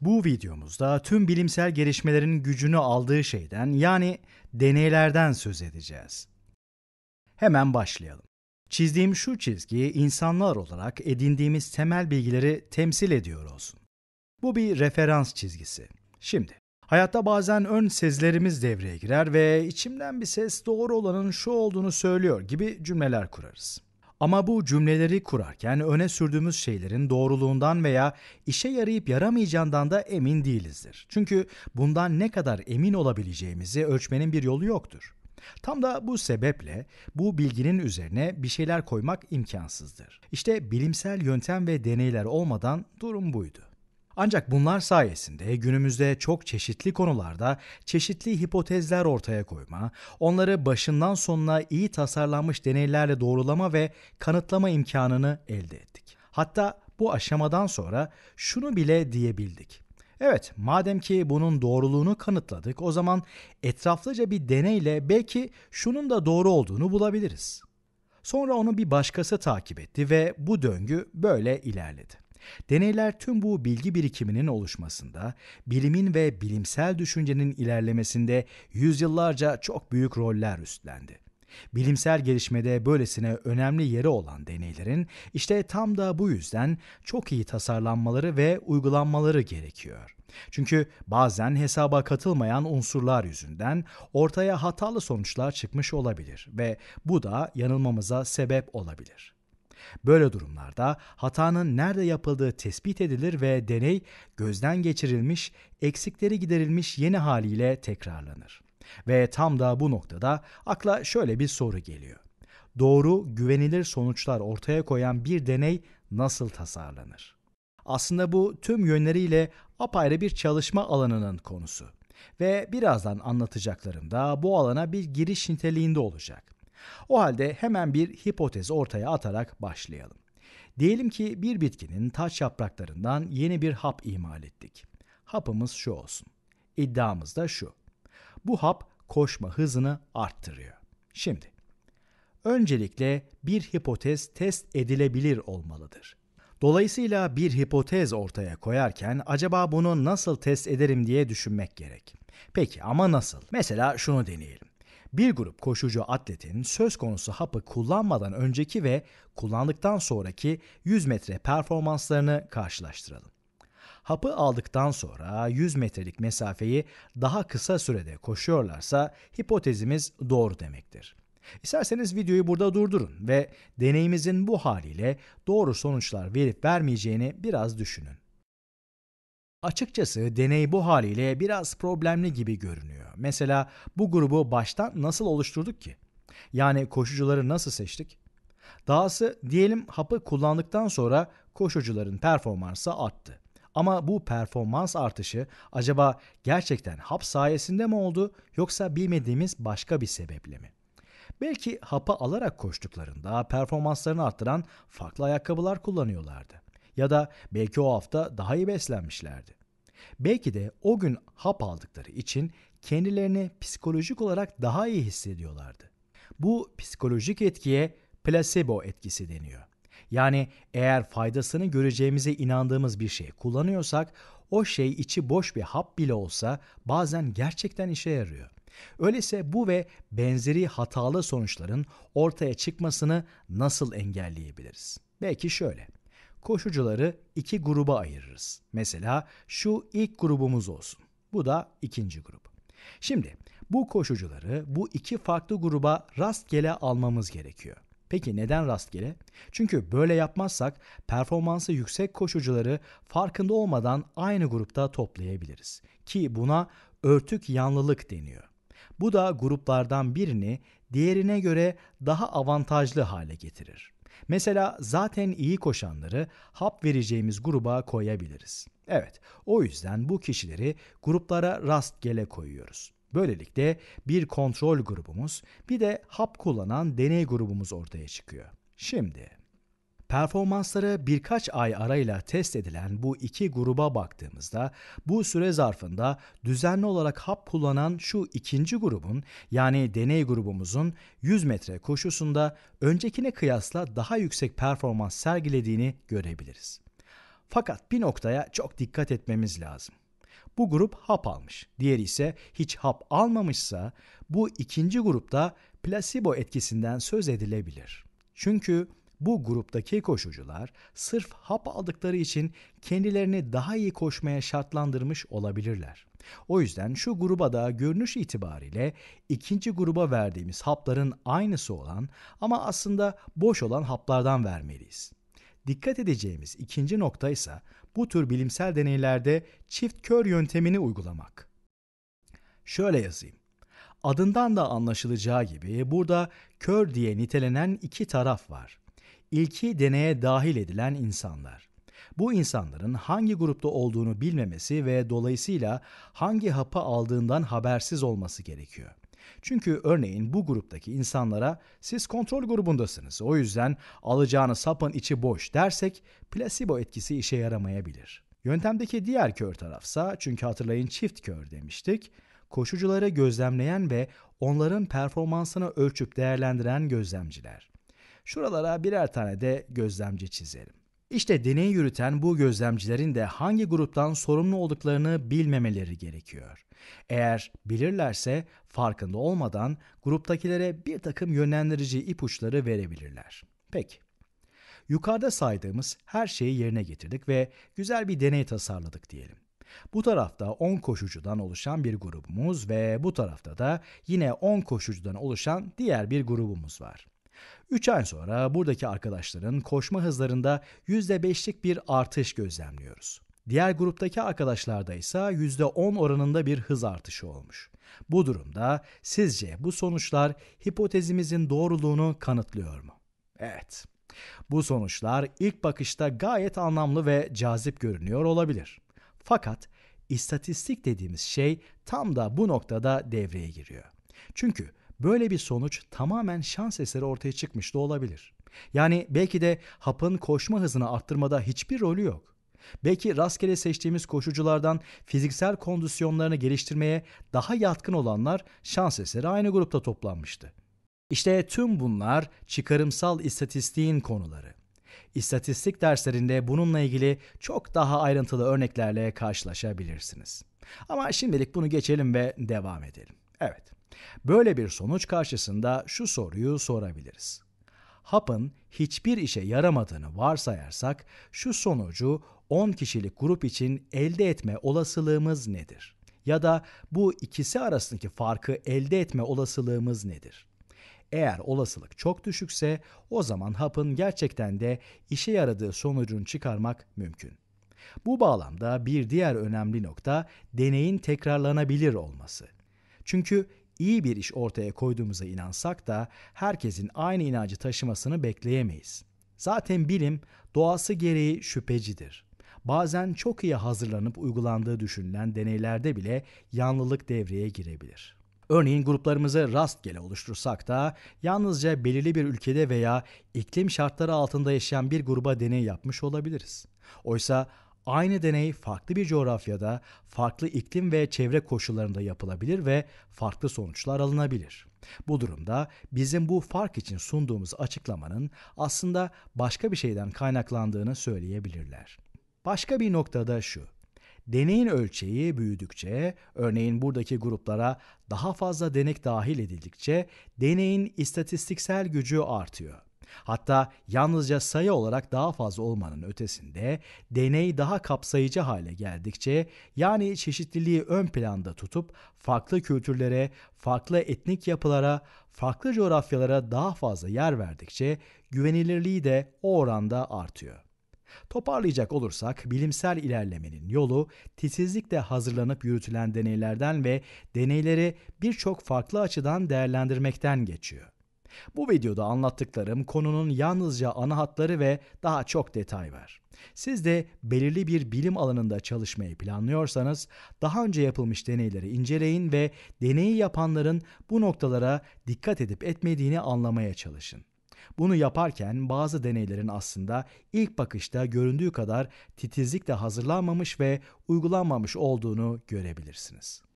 Bu videomuzda tüm bilimsel gelişmelerin gücünü aldığı şeyden yani deneylerden söz edeceğiz. Hemen başlayalım. Çizdiğim şu çizgi insanlar olarak edindiğimiz temel bilgileri temsil ediyor olsun. Bu bir referans çizgisi. Şimdi Hayatta bazen ön sezilerimiz devreye girer ve içimden bir ses doğru olanın şu olduğunu söylüyor gibi cümleler kurarız. Ama bu cümleleri kurarken öne sürdüğümüz şeylerin doğruluğundan veya işe yarayıp yaramayacağından da emin değilizdir. Çünkü bundan ne kadar emin olabileceğimizi ölçmenin bir yolu yoktur. Tam da bu sebeple bu bilginin üzerine bir şeyler koymak imkansızdır. İşte bilimsel yöntem ve deneyler olmadan durum buydu. Ancak bunlar sayesinde günümüzde çok çeşitli konularda çeşitli hipotezler ortaya koyma, onları başından sonuna iyi tasarlanmış deneylerle doğrulama ve kanıtlama imkanını elde ettik. Hatta bu aşamadan sonra şunu bile diyebildik. Evet, madem ki bunun doğruluğunu kanıtladık, o zaman etraflıca bir deneyle belki şunun da doğru olduğunu bulabiliriz. Sonra onu bir başkası takip etti ve bu döngü böyle ilerledi. Deneyler tüm bu bilgi birikiminin oluşmasında, bilimin ve bilimsel düşüncenin ilerlemesinde yüzyıllarca çok büyük roller üstlendi. Bilimsel gelişmede böylesine önemli yeri olan deneylerin işte tam da bu yüzden çok iyi tasarlanmaları ve uygulanmaları gerekiyor. Çünkü bazen hesaba katılmayan unsurlar yüzünden ortaya hatalı sonuçlar çıkmış olabilir ve bu da yanılmamıza sebep olabilir. Böyle durumlarda hatanın nerede yapıldığı tespit edilir ve deney gözden geçirilmiş, eksikleri giderilmiş yeni haliyle tekrarlanır. Ve tam da bu noktada akla şöyle bir soru geliyor. Doğru, güvenilir sonuçlar ortaya koyan bir deney nasıl tasarlanır? Aslında bu tüm yönleriyle apayrı bir çalışma alanının konusu ve birazdan anlatacaklarım da bu alana bir giriş niteliğinde olacak. O halde hemen bir hipotez ortaya atarak başlayalım. Diyelim ki bir bitkinin taç yapraklarından yeni bir hap imal ettik. Hapımız şu olsun. İddiamız da şu. Bu hap koşma hızını arttırıyor. Şimdi öncelikle bir hipotez test edilebilir olmalıdır. Dolayısıyla bir hipotez ortaya koyarken acaba bunu nasıl test ederim diye düşünmek gerek. Peki ama nasıl? Mesela şunu deneyelim. Bir grup koşucu atletin söz konusu hapı kullanmadan önceki ve kullandıktan sonraki 100 metre performanslarını karşılaştıralım. Hapı aldıktan sonra 100 metrelik mesafeyi daha kısa sürede koşuyorlarsa hipotezimiz doğru demektir. İsterseniz videoyu burada durdurun ve deneyimizin bu haliyle doğru sonuçlar verip vermeyeceğini biraz düşünün. Açıkçası deney bu haliyle biraz problemli gibi görünüyor. Mesela bu grubu baştan nasıl oluşturduk ki? Yani koşucuları nasıl seçtik? Dahası diyelim hapı kullandıktan sonra koşucuların performansı arttı. Ama bu performans artışı acaba gerçekten hap sayesinde mi oldu yoksa bilmediğimiz başka bir sebeple mi? Belki hapı alarak koştuklarında performanslarını arttıran farklı ayakkabılar kullanıyorlardı. Ya da belki o hafta daha iyi beslenmişlerdi. Belki de o gün hap aldıkları için kendilerini psikolojik olarak daha iyi hissediyorlardı. Bu psikolojik etkiye plasebo etkisi deniyor. Yani eğer faydasını göreceğimize inandığımız bir şey kullanıyorsak o şey içi boş bir hap bile olsa bazen gerçekten işe yarıyor. Öyleyse bu ve benzeri hatalı sonuçların ortaya çıkmasını nasıl engelleyebiliriz? Belki şöyle. Koşucuları iki gruba ayırırız. Mesela şu ilk grubumuz olsun. Bu da ikinci grup. Şimdi bu koşucuları bu iki farklı gruba rastgele almamız gerekiyor. Peki neden rastgele? Çünkü böyle yapmazsak performansı yüksek koşucuları farkında olmadan aynı grupta toplayabiliriz. Ki buna örtük yanlılık deniyor. Bu da gruplardan birini diğerine göre daha avantajlı hale getirir. Mesela zaten iyi koşanları hap vereceğimiz gruba koyabiliriz. Evet, o yüzden bu kişileri gruplara rastgele koyuyoruz. Böylelikle bir kontrol grubumuz, bir de hap kullanan deney grubumuz ortaya çıkıyor. Şimdi Performansları birkaç ay arayla test edilen bu iki gruba baktığımızda bu süre zarfında düzenli olarak hap kullanan şu ikinci grubun yani deney grubumuzun 100 metre koşusunda öncekine kıyasla daha yüksek performans sergilediğini görebiliriz. Fakat bir noktaya çok dikkat etmemiz lazım. Bu grup hap almış, diğeri ise hiç hap almamışsa bu ikinci grupta plasibo etkisinden söz edilebilir. Çünkü bu gruptaki koşucular sırf hap aldıkları için kendilerini daha iyi koşmaya şartlandırmış olabilirler. O yüzden şu gruba da görünüş itibariyle ikinci gruba verdiğimiz hapların aynısı olan ama aslında boş olan haplardan vermeliyiz. Dikkat edeceğimiz ikinci nokta ise bu tür bilimsel deneylerde çift kör yöntemini uygulamak. Şöyle yazayım. Adından da anlaşılacağı gibi burada kör diye nitelenen iki taraf var. İlki deneye dahil edilen insanlar. Bu insanların hangi grupta olduğunu bilmemesi ve dolayısıyla hangi hapı aldığından habersiz olması gerekiyor. Çünkü örneğin bu gruptaki insanlara siz kontrol grubundasınız. O yüzden alacağınız sapın içi boş dersek plasebo etkisi işe yaramayabilir. Yöntemdeki diğer kör tarafsa çünkü hatırlayın çift kör demiştik. Koşucuları gözlemleyen ve onların performansını ölçüp değerlendiren gözlemciler. Şuralara birer tane de gözlemci çizelim. İşte deney yürüten bu gözlemcilerin de hangi gruptan sorumlu olduklarını bilmemeleri gerekiyor. Eğer bilirlerse farkında olmadan gruptakilere bir takım yönlendirici ipuçları verebilirler. Peki. Yukarıda saydığımız her şeyi yerine getirdik ve güzel bir deney tasarladık diyelim. Bu tarafta 10 koşucudan oluşan bir grubumuz ve bu tarafta da yine 10 koşucudan oluşan diğer bir grubumuz var. 3 ay sonra buradaki arkadaşların koşma hızlarında %5'lik bir artış gözlemliyoruz. Diğer gruptaki arkadaşlarda ise %10 oranında bir hız artışı olmuş. Bu durumda sizce bu sonuçlar hipotezimizin doğruluğunu kanıtlıyor mu? Evet. Bu sonuçlar ilk bakışta gayet anlamlı ve cazip görünüyor olabilir. Fakat istatistik dediğimiz şey tam da bu noktada devreye giriyor. Çünkü Böyle bir sonuç tamamen şans eseri ortaya çıkmış da olabilir. Yani belki de hapın koşma hızını arttırmada hiçbir rolü yok. Belki rastgele seçtiğimiz koşuculardan fiziksel kondisyonlarını geliştirmeye daha yatkın olanlar şans eseri aynı grupta toplanmıştı. İşte tüm bunlar çıkarımsal istatistiğin konuları. İstatistik derslerinde bununla ilgili çok daha ayrıntılı örneklerle karşılaşabilirsiniz. Ama şimdilik bunu geçelim ve devam edelim. Evet. Böyle bir sonuç karşısında şu soruyu sorabiliriz. Hap'ın hiçbir işe yaramadığını varsayarsak şu sonucu 10 kişilik grup için elde etme olasılığımız nedir? Ya da bu ikisi arasındaki farkı elde etme olasılığımız nedir? Eğer olasılık çok düşükse o zaman hapın gerçekten de işe yaradığı sonucunu çıkarmak mümkün. Bu bağlamda bir diğer önemli nokta deneyin tekrarlanabilir olması. Çünkü iyi bir iş ortaya koyduğumuza inansak da herkesin aynı inancı taşımasını bekleyemeyiz. Zaten bilim doğası gereği şüphecidir. Bazen çok iyi hazırlanıp uygulandığı düşünülen deneylerde bile yanlılık devreye girebilir. Örneğin gruplarımızı rastgele oluştursak da yalnızca belirli bir ülkede veya iklim şartları altında yaşayan bir gruba deney yapmış olabiliriz. Oysa Aynı deney farklı bir coğrafyada, farklı iklim ve çevre koşullarında yapılabilir ve farklı sonuçlar alınabilir. Bu durumda bizim bu fark için sunduğumuz açıklamanın aslında başka bir şeyden kaynaklandığını söyleyebilirler. Başka bir noktada şu. Deneyin ölçeği büyüdükçe, örneğin buradaki gruplara daha fazla denek dahil edildikçe deneyin istatistiksel gücü artıyor. Hatta yalnızca sayı olarak daha fazla olmanın ötesinde deney daha kapsayıcı hale geldikçe yani çeşitliliği ön planda tutup farklı kültürlere, farklı etnik yapılara, farklı coğrafyalara daha fazla yer verdikçe güvenilirliği de o oranda artıyor. Toparlayacak olursak bilimsel ilerlemenin yolu titizlikle hazırlanıp yürütülen deneylerden ve deneyleri birçok farklı açıdan değerlendirmekten geçiyor. Bu videoda anlattıklarım konunun yalnızca ana hatları ve daha çok detay var. Siz de belirli bir bilim alanında çalışmayı planlıyorsanız daha önce yapılmış deneyleri inceleyin ve deneyi yapanların bu noktalara dikkat edip etmediğini anlamaya çalışın. Bunu yaparken bazı deneylerin aslında ilk bakışta göründüğü kadar titizlikle hazırlanmamış ve uygulanmamış olduğunu görebilirsiniz.